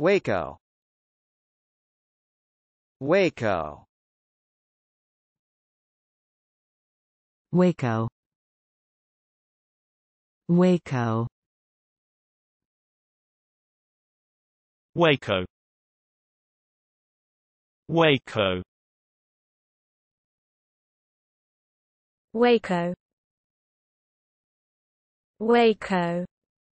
Waco Waco Waco Waco Waco Waco Waco Waco